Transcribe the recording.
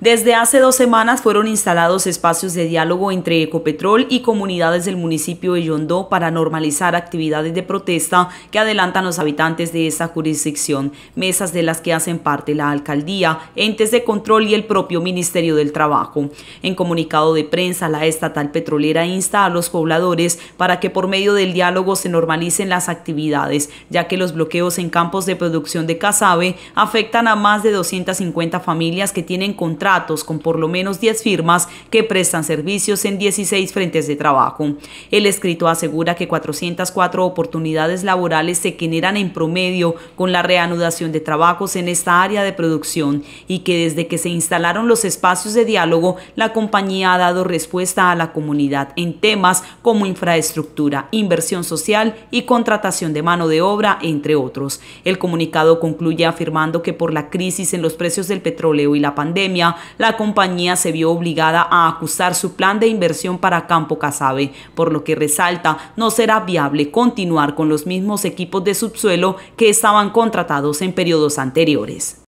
Desde hace dos semanas fueron instalados espacios de diálogo entre Ecopetrol y comunidades del municipio de Yondó para normalizar actividades de protesta que adelantan los habitantes de esta jurisdicción, mesas de las que hacen parte la alcaldía, entes de control y el propio Ministerio del Trabajo. En comunicado de prensa, la estatal petrolera insta a los pobladores para que por medio del diálogo se normalicen las actividades, ya que los bloqueos en campos de producción de casabe afectan a más de 250 familias que tienen contratos con por lo menos 10 firmas que prestan servicios en 16 frentes de trabajo. El escrito asegura que 404 oportunidades laborales se generan en promedio con la reanudación de trabajos en esta área de producción y que desde que se instalaron los espacios de diálogo, la compañía ha dado respuesta a la comunidad en temas como infraestructura, inversión social y contratación de mano de obra, entre otros. El comunicado concluye afirmando que por la crisis en los precios del petróleo y la pandemia, la compañía se vio obligada a acusar su plan de inversión para Campo Casabe, por lo que resalta no será viable continuar con los mismos equipos de subsuelo que estaban contratados en periodos anteriores.